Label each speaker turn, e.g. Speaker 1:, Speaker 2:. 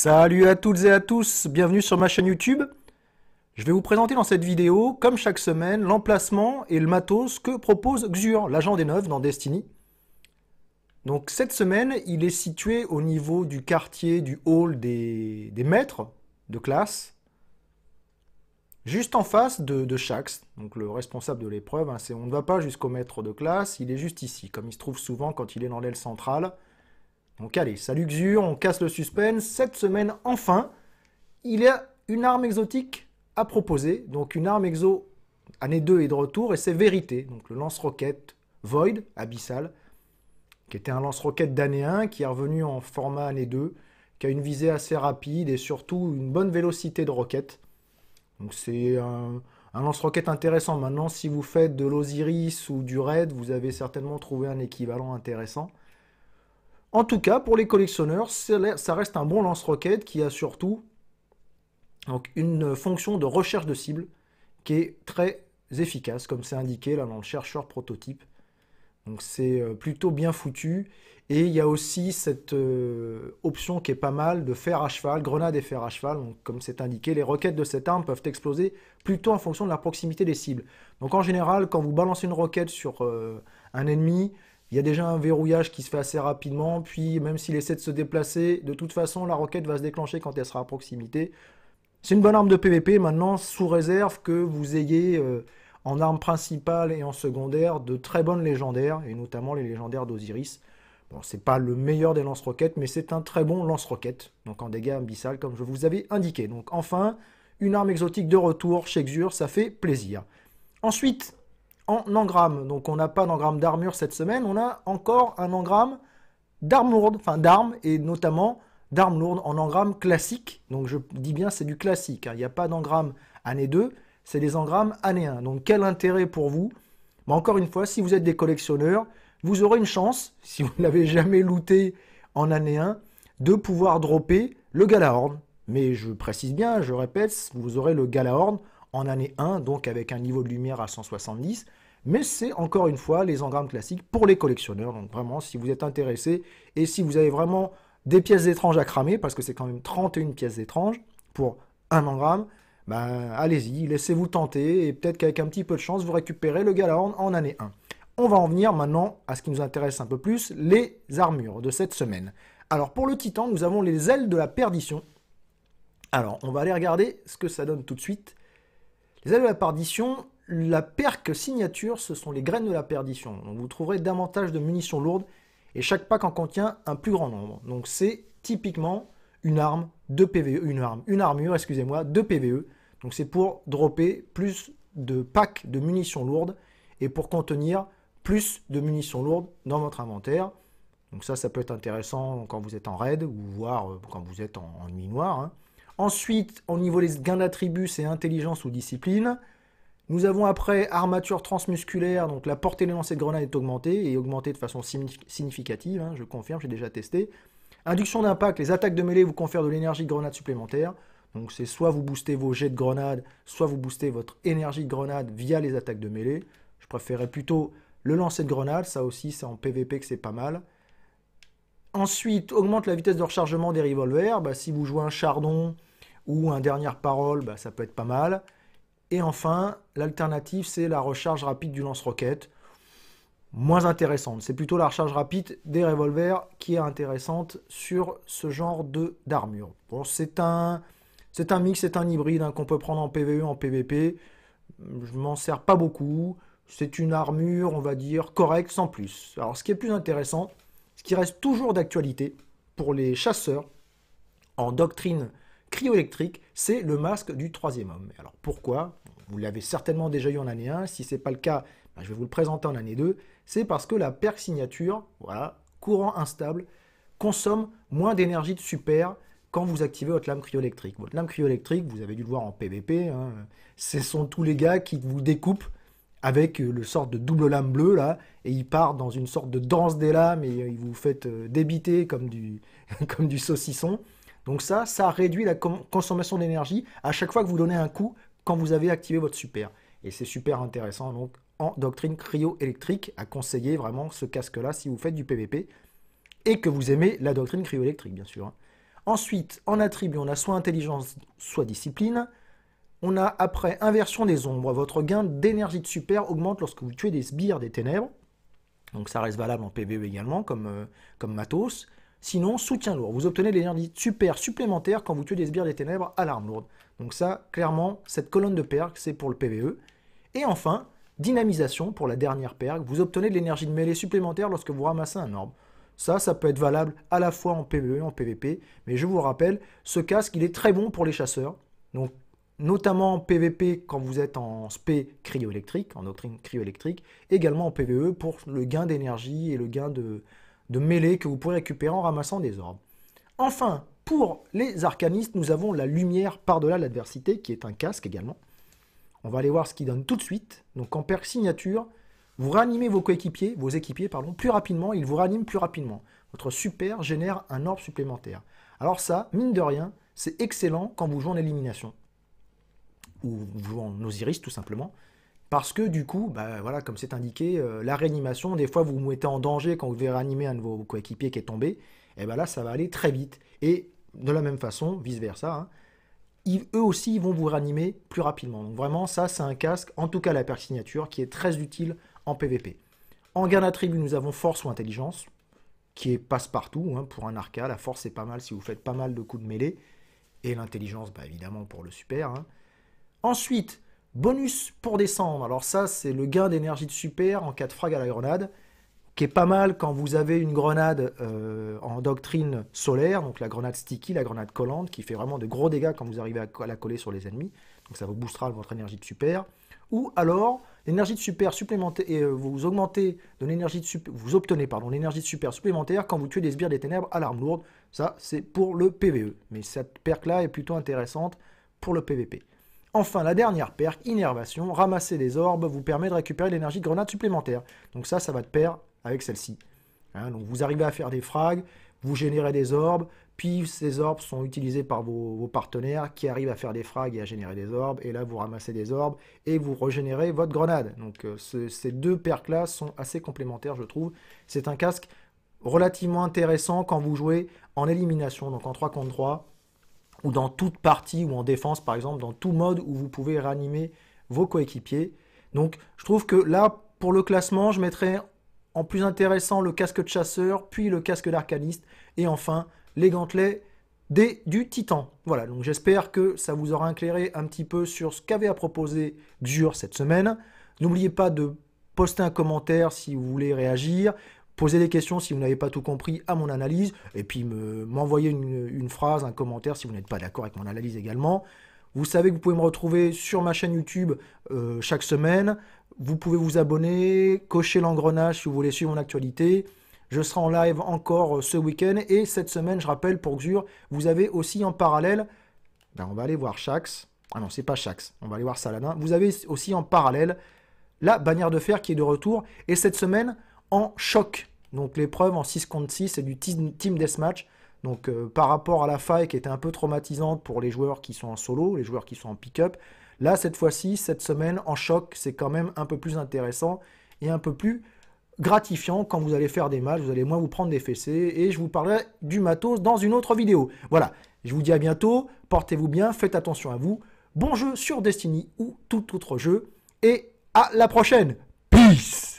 Speaker 1: Salut à toutes et à tous, bienvenue sur ma chaîne YouTube. Je vais vous présenter dans cette vidéo, comme chaque semaine, l'emplacement et le matos que propose Xur, l'agent des neufs dans Destiny. Donc cette semaine, il est situé au niveau du quartier du hall des, maîtres de classe, juste en face de, de Shax, donc le responsable de l'épreuve. Hein. on ne va pas jusqu'au maître de classe, il est juste ici, comme il se trouve souvent quand il est dans l'aile centrale. Donc allez, ça luxure, on casse le suspense. Cette semaine, enfin, il y a une arme exotique à proposer. Donc une arme exo année 2 est de retour et c'est Vérité. Donc le lance-roquette Void, abyssal, qui était un lance-roquette d'année 1, qui est revenu en format année 2, qui a une visée assez rapide et surtout une bonne vélocité de roquette. Donc c'est un, un lance-roquette intéressant. Maintenant, si vous faites de l'Osiris ou du Raid, vous avez certainement trouvé un équivalent intéressant. En tout cas, pour les collectionneurs, ça reste un bon lance roquettes qui a surtout donc, une fonction de recherche de cible qui est très efficace, comme c'est indiqué là dans le chercheur prototype. Donc c'est euh, plutôt bien foutu. Et il y a aussi cette euh, option qui est pas mal de fer à cheval, grenade et fer à cheval. comme c'est indiqué, les roquettes de cette arme peuvent exploser plutôt en fonction de la proximité des cibles. Donc en général, quand vous balancez une roquette sur euh, un ennemi, il y a déjà un verrouillage qui se fait assez rapidement, puis même s'il essaie de se déplacer, de toute façon la roquette va se déclencher quand elle sera à proximité. C'est une bonne arme de PvP maintenant, sous réserve que vous ayez euh, en arme principale et en secondaire de très bonnes légendaires, et notamment les légendaires d'Osiris. Bon, c'est pas le meilleur des lance-roquettes, mais c'est un très bon lance-roquette, donc en dégâts abyssales, comme je vous avais indiqué. Donc enfin, une arme exotique de retour chez Xur, ça fait plaisir. Ensuite, en engramme. Donc on n'a pas d'engramme d'armure cette semaine, on a encore un engramme d'armes lourdes, enfin d'armes, et notamment d'armes lourdes en engramme classique. Donc je dis bien c'est du classique, hein. il n'y a pas d'engramme année 2, c'est des engrammes année 1. Donc quel intérêt pour vous Mais bah, Encore une fois, si vous êtes des collectionneurs, vous aurez une chance, si vous n'avez jamais looté en année 1, de pouvoir dropper le Galahorn. Mais je précise bien, je répète, vous aurez le Galahorn en année 1, donc avec un niveau de lumière à 170. Mais c'est encore une fois les engrammes classiques pour les collectionneurs. Donc vraiment, si vous êtes intéressé et si vous avez vraiment des pièces étranges à cramer, parce que c'est quand même 31 pièces étranges pour un engramme, ben, allez-y, laissez-vous tenter et peut-être qu'avec un petit peu de chance, vous récupérez le Galahorn en année 1. On va en venir maintenant à ce qui nous intéresse un peu plus, les armures de cette semaine. Alors pour le Titan, nous avons les ailes de la perdition. Alors on va aller regarder ce que ça donne tout de suite. Les ailes de la perdition, la perque signature, ce sont les graines de la perdition. Donc vous trouverez davantage de munitions lourdes et chaque pack en contient un plus grand nombre. Donc c'est typiquement une arme de PVE, une arme, une armure, excusez-moi, de PVE. Donc c'est pour dropper plus de packs de munitions lourdes et pour contenir plus de munitions lourdes dans votre inventaire. Donc ça, ça peut être intéressant quand vous êtes en raid ou voire euh, quand vous êtes en, nuit noire. Hein. Ensuite, au niveau des gains d'attributs, c'est intelligence ou discipline. Nous avons après armature transmusculaire, donc la portée des lancers de grenade est augmentée et augmentée de façon significative, hein, je confirme, j'ai déjà testé. Induction d'impact, les attaques de mêlée vous confèrent de l'énergie de grenade supplémentaire. Donc c'est soit vous boostez vos jets de grenade, soit vous boostez votre énergie de grenade via les attaques de mêlée. Je préférerais plutôt le lancer de grenade, ça aussi c'est en PVP que c'est pas mal. Ensuite, augmente la vitesse de rechargement des revolvers. Bah, si vous jouez un chardon, ou un dernière parole, bah, ça peut être pas mal. Et enfin, l'alternative, c'est la recharge rapide du lance-roquette, moins intéressante. C'est plutôt la recharge rapide des revolvers qui est intéressante sur ce genre de d'armure. Bon, c'est un, c'est un mix, c'est un hybride hein, qu'on peut prendre en PVE, en PVP. Je m'en sers pas beaucoup. C'est une armure, on va dire, correcte, sans plus. Alors, ce qui est plus intéressant, ce qui reste toujours d'actualité pour les chasseurs en doctrine cryoélectrique, c'est le masque du troisième homme. Alors pourquoi Vous l'avez certainement déjà eu en année 1, si ce n'est pas le cas, ben, je vais vous le présenter en année 2. C'est parce que la perc signature, voilà, courant instable, consomme moins d'énergie de super quand vous activez votre lame cryoélectrique. Votre lame cryoélectrique, vous avez dû le voir en PVP, hein. ce sont tous les gars qui vous découpent avec euh, le sorte de double lame bleue là, et il part dans une sorte de danse des lames et euh, il vous faites euh, débiter comme du, comme du saucisson. Donc ça, ça réduit la consommation d'énergie à chaque fois que vous donnez un coup quand vous avez activé votre super. Et c'est super intéressant, donc en doctrine cryo-électrique, à conseiller vraiment ce casque-là si vous faites du PVP et que vous aimez la doctrine cryo-électrique, bien sûr. Hein. Ensuite, en attribut, on a soit intelligence, soit discipline. On a après inversion des ombres. Votre gain d'énergie de super augmente lorsque vous tuez des sbires des ténèbres. Donc ça reste valable en PVE également comme, euh, comme matos. Sinon, soutien lourd. Vous obtenez de l'énergie super supplémentaire quand vous tuez des sbires des ténèbres à l'arme lourde. Donc ça, clairement, cette colonne de perk, c'est pour le PVE. Et enfin, dynamisation pour la dernière perk. Vous obtenez de l'énergie de mêlée supplémentaire lorsque vous ramassez un orbe. Ça, ça peut être valable à la fois en PVE et en PVP. Mais je vous rappelle, ce casque, il est très bon pour les chasseurs. Donc, notamment en PVP quand vous êtes en SP cryoélectrique, en doctrine cryoélectrique. Également en PVE pour le gain d'énergie et le gain de, de mêlée que vous pourrez récupérer en ramassant des orbes. Enfin, pour les arcanistes, nous avons la lumière par-delà l'adversité, qui est un casque également. On va aller voir ce qu'il donne tout de suite. Donc en perc signature, vous réanimez vos coéquipiers, vos équipiers plus rapidement, ils vous réaniment plus rapidement. Votre super génère un orbe supplémentaire. Alors ça, mine de rien, c'est excellent quand vous jouez en élimination. Ou vous jouez en Osiris tout simplement. Parce que du coup, bah, voilà, comme c'est indiqué, euh, la réanimation, des fois vous vous mettez en danger quand vous devez réanimer un de vos coéquipiers qui est tombé, et eh bien là ça va aller très vite. Et de la même façon, vice-versa, hein, eux aussi ils vont vous réanimer plus rapidement. Donc vraiment ça c'est un casque, en tout cas la perte signature, qui est très utile en PVP. En gain d'attribut, nous avons force ou intelligence, qui est passe-partout hein. pour un arca. La force c'est pas mal si vous faites pas mal de coups de mêlée. Et l'intelligence, bah, évidemment pour le super. Hein. Ensuite, Bonus pour descendre. Alors ça, c'est le gain d'énergie de super en cas de frag à la grenade, qui est pas mal quand vous avez une grenade euh, en doctrine solaire, donc la grenade sticky, la grenade collante, qui fait vraiment de gros dégâts quand vous arrivez à la coller sur les ennemis. Donc ça vous boostera votre énergie de super. Ou alors, l'énergie de super supplémentaire, euh, vous augmentez de l'énergie de super, vous obtenez pardon l'énergie de super supplémentaire quand vous tuez des sbires des ténèbres à l'arme lourde. Ça, c'est pour le PVE. Mais cette perque là est plutôt intéressante pour le PVP. Enfin, la dernière perque, Innervation, ramasser des orbes vous permet de récupérer l'énergie de grenade supplémentaire. Donc ça, ça va de pair avec celle-ci. Hein, donc vous arrivez à faire des frags, vous générez des orbes, puis ces orbes sont utilisés par vos, partenaires qui arrivent à faire des frags et à générer des orbes, et là vous ramassez des orbes et vous régénérez votre grenade. Donc euh, ces deux perks-là sont assez complémentaires, je trouve. C'est un casque relativement intéressant quand vous jouez en élimination, donc en 3 contre 3, ou dans toute partie ou en défense par exemple, dans tout mode où vous pouvez réanimer vos coéquipiers. Donc je trouve que là, pour le classement, je mettrais en plus intéressant le casque de chasseur, puis le casque d'arcaniste, et enfin les gantelets des, du titan. Voilà, donc j'espère que ça vous aura éclairé un petit peu sur ce qu'avait à proposer Xur cette semaine. N'oubliez pas de poster un commentaire si vous voulez réagir. Posez des questions si vous n'avez pas tout compris à mon analyse, et puis m'envoyer une, phrase, un commentaire si vous n'êtes pas d'accord avec mon analyse également. Vous savez que vous pouvez me retrouver sur ma chaîne YouTube euh, chaque semaine. Vous pouvez vous abonner, cocher l'engrenage si vous voulez suivre mon actualité. Je serai en live encore euh, ce week-end et cette semaine, je rappelle pour Xur, vous avez aussi en parallèle, ben, on va aller voir Shax. Ah non, c'est pas Shax, on va aller voir Saladin. Vous avez aussi en parallèle la bannière de fer qui est de retour et cette semaine en choc. Donc l'épreuve en 6 contre 6, c'est du team deathmatch. Donc euh, par rapport à la faille qui était un peu traumatisante pour les joueurs qui sont en solo, les joueurs qui sont en pick-up, là cette fois-ci, cette semaine, en choc, c'est quand même un peu plus intéressant et un peu plus gratifiant quand vous allez faire des matchs, vous allez moins vous prendre des fessées et je vous parlerai du matos dans une autre vidéo. Voilà, je vous dis à bientôt, portez-vous bien, faites attention à vous, bon jeu sur Destiny ou tout autre jeu et à la prochaine. Peace